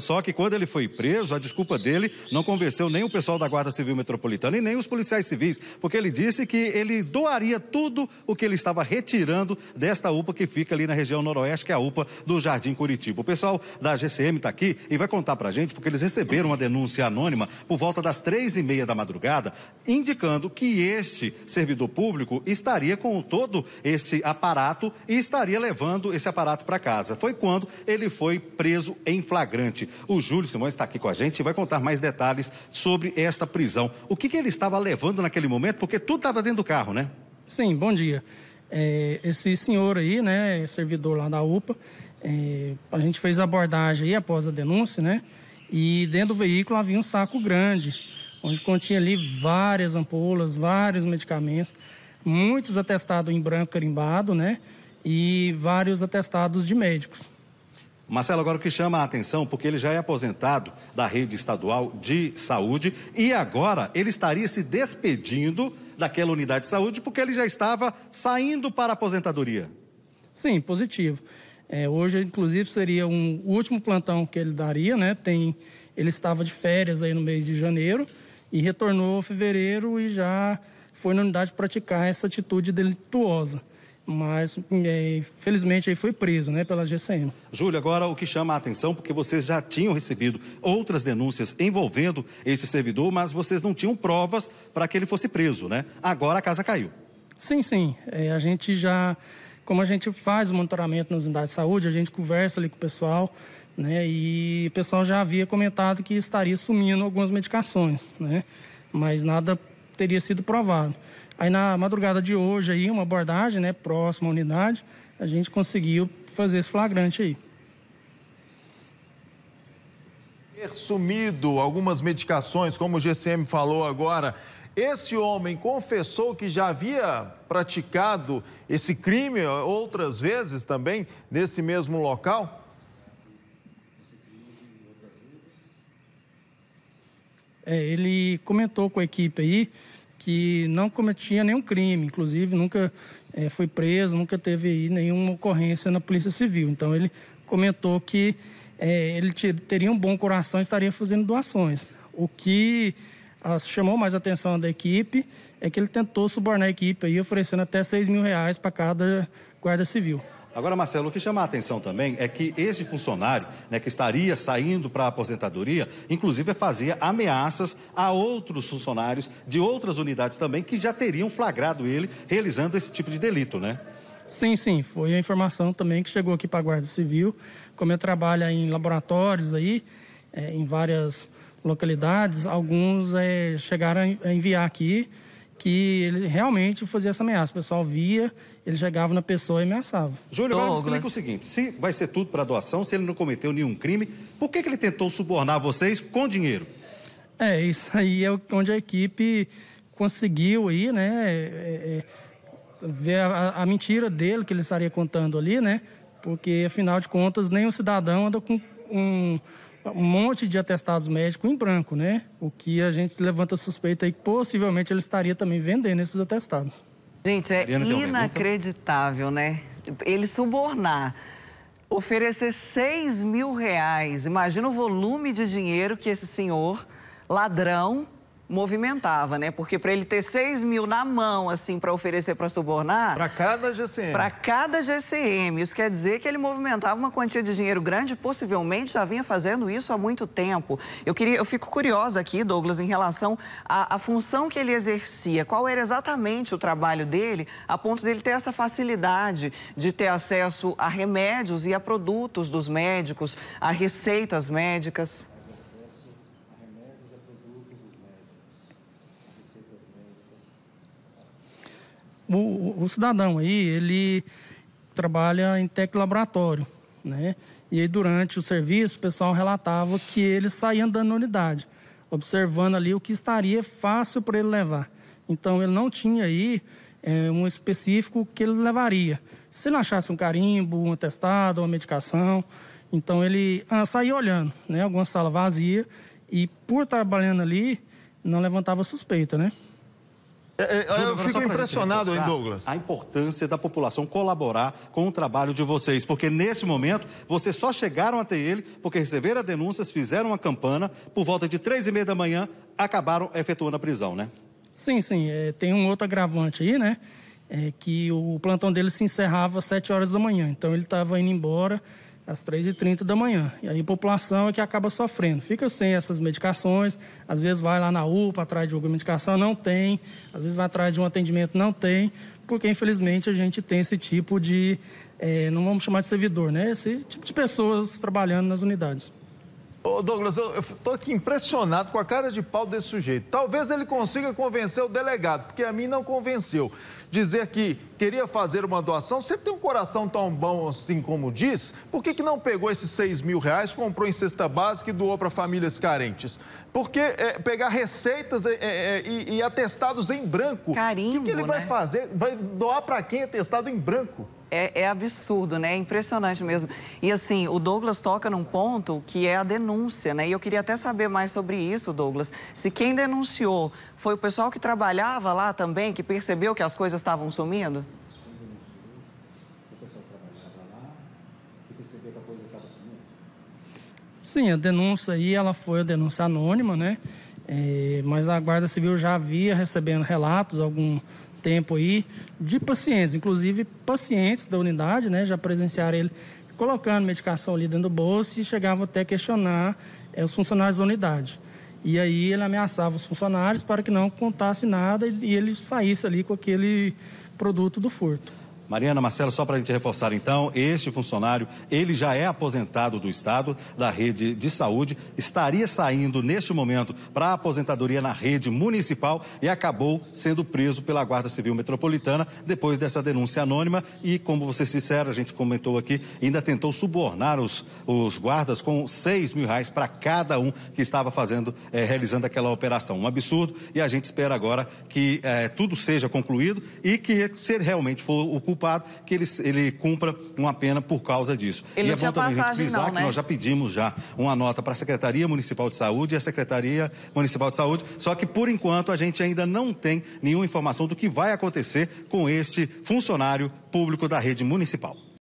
Só que quando ele foi preso, a desculpa dele não convenceu nem o pessoal da Guarda Civil Metropolitana e nem os policiais civis, porque ele disse que ele doaria tudo o que ele estava retirando desta UPA que fica ali na região noroeste, que é a UPA do Jardim Curitiba. O pessoal da GCM está aqui e vai contar para a gente, porque eles receberam uma denúncia anônima por volta das três e meia da madrugada, indicando que este servidor público estaria com todo esse aparato e estaria levando esse aparato para casa. Foi quando ele foi preso em flagrante. O Júlio Simões está aqui com a gente e vai contar mais detalhes sobre esta prisão. O que, que ele estava levando naquele momento? Porque tudo estava dentro do carro, né? Sim, bom dia. É, esse senhor aí, né, servidor lá da UPA, é, a gente fez a abordagem aí após a denúncia, né? E dentro do veículo havia um saco grande, onde continha ali várias ampolas, vários medicamentos, muitos atestados em branco carimbado, né? E vários atestados de médicos. Marcelo, agora o que chama a atenção, porque ele já é aposentado da rede estadual de saúde e agora ele estaria se despedindo daquela unidade de saúde porque ele já estava saindo para a aposentadoria. Sim, positivo. É, hoje, inclusive, seria um o último plantão que ele daria, né? Tem, ele estava de férias aí no mês de janeiro e retornou em fevereiro e já foi na unidade praticar essa atitude delituosa mas infelizmente é, aí foi preso né, pela GCM. Júlio, agora o que chama a atenção, porque vocês já tinham recebido outras denúncias envolvendo esse servidor, mas vocês não tinham provas para que ele fosse preso, né? Agora a casa caiu. Sim, sim. É, a gente já, como a gente faz o monitoramento nas unidades de saúde, a gente conversa ali com o pessoal, né? E o pessoal já havia comentado que estaria sumindo algumas medicações, né? Mas nada teria sido provado. Aí na madrugada de hoje, aí, uma abordagem né, próxima à unidade, a gente conseguiu fazer esse flagrante aí. Ter sumido algumas medicações, como o GCM falou agora, esse homem confessou que já havia praticado esse crime outras vezes também nesse mesmo local? é, ele comentou com a equipe aí que não cometia nenhum crime, inclusive nunca é, foi preso, nunca teve aí nenhuma ocorrência na Polícia Civil. Então ele comentou que é, ele teria um bom coração e estaria fazendo doações. O que ah, chamou mais atenção da equipe é que ele tentou subornar a equipe aí, oferecendo até 6 mil reais para cada guarda civil. Agora, Marcelo, o que chama a atenção também é que esse funcionário, né, que estaria saindo para a aposentadoria, inclusive fazia ameaças a outros funcionários de outras unidades também que já teriam flagrado ele realizando esse tipo de delito, né? Sim, sim, foi a informação também que chegou aqui para a Guarda Civil. Como eu trabalho em laboratórios aí, é, em várias localidades, alguns é, chegaram a enviar aqui que ele realmente fazia essa ameaça. O pessoal via, ele chegava na pessoa e ameaçava. Júlio, agora me explica o seguinte: se vai ser tudo para doação, se ele não cometeu nenhum crime, por que, que ele tentou subornar vocês com dinheiro? É, isso aí é onde a equipe conseguiu aí, né? É, é, ver a, a, mentira dele que ele estaria contando ali, né? Porque, afinal de contas, nem cidadão anda com um um monte de atestados médicos em branco, né? O que a gente levanta suspeita aí que possivelmente ele estaria também vendendo esses atestados. Gente, é inacreditável, né? Ele subornar, oferecer 6 mil reais. Imagina o volume de dinheiro que esse senhor, ladrão, movimentava, né? Porque para ele ter 6 mil na mão, assim, para oferecer para subornar... Para cada GCM. Para cada GCM. Isso quer dizer que ele movimentava uma quantia de dinheiro grande, possivelmente já vinha fazendo isso há muito tempo. Eu, queria, eu fico curiosa aqui, Douglas, em relação à, à função que ele exercia. Qual era exatamente o trabalho dele, a ponto dele ter essa facilidade de ter acesso a remédios e a produtos dos médicos, a receitas médicas? o, o cidadão aí, ele trabalha em tec laboratório, né? E aí, durante o serviço, o pessoal relatava que ele saía andando na unidade, observando ali o que estaria fácil para ele levar. Então, ele não tinha aí é, um específico que ele levaria. Se ele achasse um carimbo, um atestado, uma medicação, então ele ah, saía olhando, né? Alguma sala vazia e por trabalhando ali, não levantava suspeita, né? É, é eu fico impressionado, hein, Douglas? A importância da população colaborar com o trabalho de vocês, porque nesse momento vocês só chegaram até ele porque receberam denúncias, fizeram uma campana, por volta de três e meia da manhã acabaram efetuando a prisão, né? Sim, sim. É, tem um outro agravante aí, né? É que o plantão dele se encerrava às sete horas da manhã, então ele estava indo embora às 3h30 da manhã. E aí a população é que acaba sofrendo. Fica sem essas medicações, às vezes vai lá na UPA atrás de alguma medicação, não tem. Às vezes vai atrás de um atendimento, não tem. Porque, infelizmente, a gente tem esse tipo de, é, não vamos chamar de servidor, né? Esse tipo de pessoas trabalhando nas unidades. Ô Douglas, eu estou aqui impressionado com a cara de pau desse sujeito. Talvez ele consiga convencer o delegado, porque a mim não convenceu. Dizer que queria fazer uma doação, sempre tem um coração tão bom assim como diz, por que, que não pegou esses 6 mil reais, comprou em cesta básica e doou para famílias carentes? Porque é, pegar receitas é, é, é e, e, atestados em branco, Carimbo, o que, que ele né? vai fazer? Vai doar para quem atestado em branco? é, é, absurdo, né? É impressionante mesmo. E assim, o Douglas toca num ponto que é a denúncia, né? E eu queria até saber mais sobre isso, Douglas. Se quem denunciou foi o pessoal que trabalhava lá também, que percebeu que as coisas estavam sumindo? Sim, a denúncia aí, ela foi a denúncia anônima, né? É, mas a Guarda Civil já havia recebendo relatos, algum tempo aí de pacientes, inclusive pacientes da unidade, né, já presenciaram ele colocando medicação ali dentro do bolso e chegavam até questionar é, os funcionários da unidade. E aí ele ameaçava os funcionários para que não contasse nada e, e ele saísse ali com aquele produto do furto. Mariana, Marcelo, só para a gente reforçar então, este funcionário, ele já é aposentado do Estado, da rede de saúde, estaria saindo neste momento para a aposentadoria na rede municipal e acabou sendo preso pela Guarda Civil Metropolitana depois dessa denúncia anônima e, como vocês disseram, a gente comentou aqui, ainda tentou subornar os, os guardas com 6 mil reais para cada um que estava fazendo, eh, realizando aquela operação. Um absurdo e a gente espera agora que eh, tudo seja concluído e que, se realmente for o culpado, culpado, que ele, ele cumpra uma pena por causa disso. Ele e não é bom também passagem, frisar não, né? nós já pedimos já uma nota para a Secretaria Municipal de Saúde e a Secretaria Municipal de Saúde, só que por enquanto a gente ainda não tem nenhuma informação do que vai acontecer com este funcionário público da rede municipal.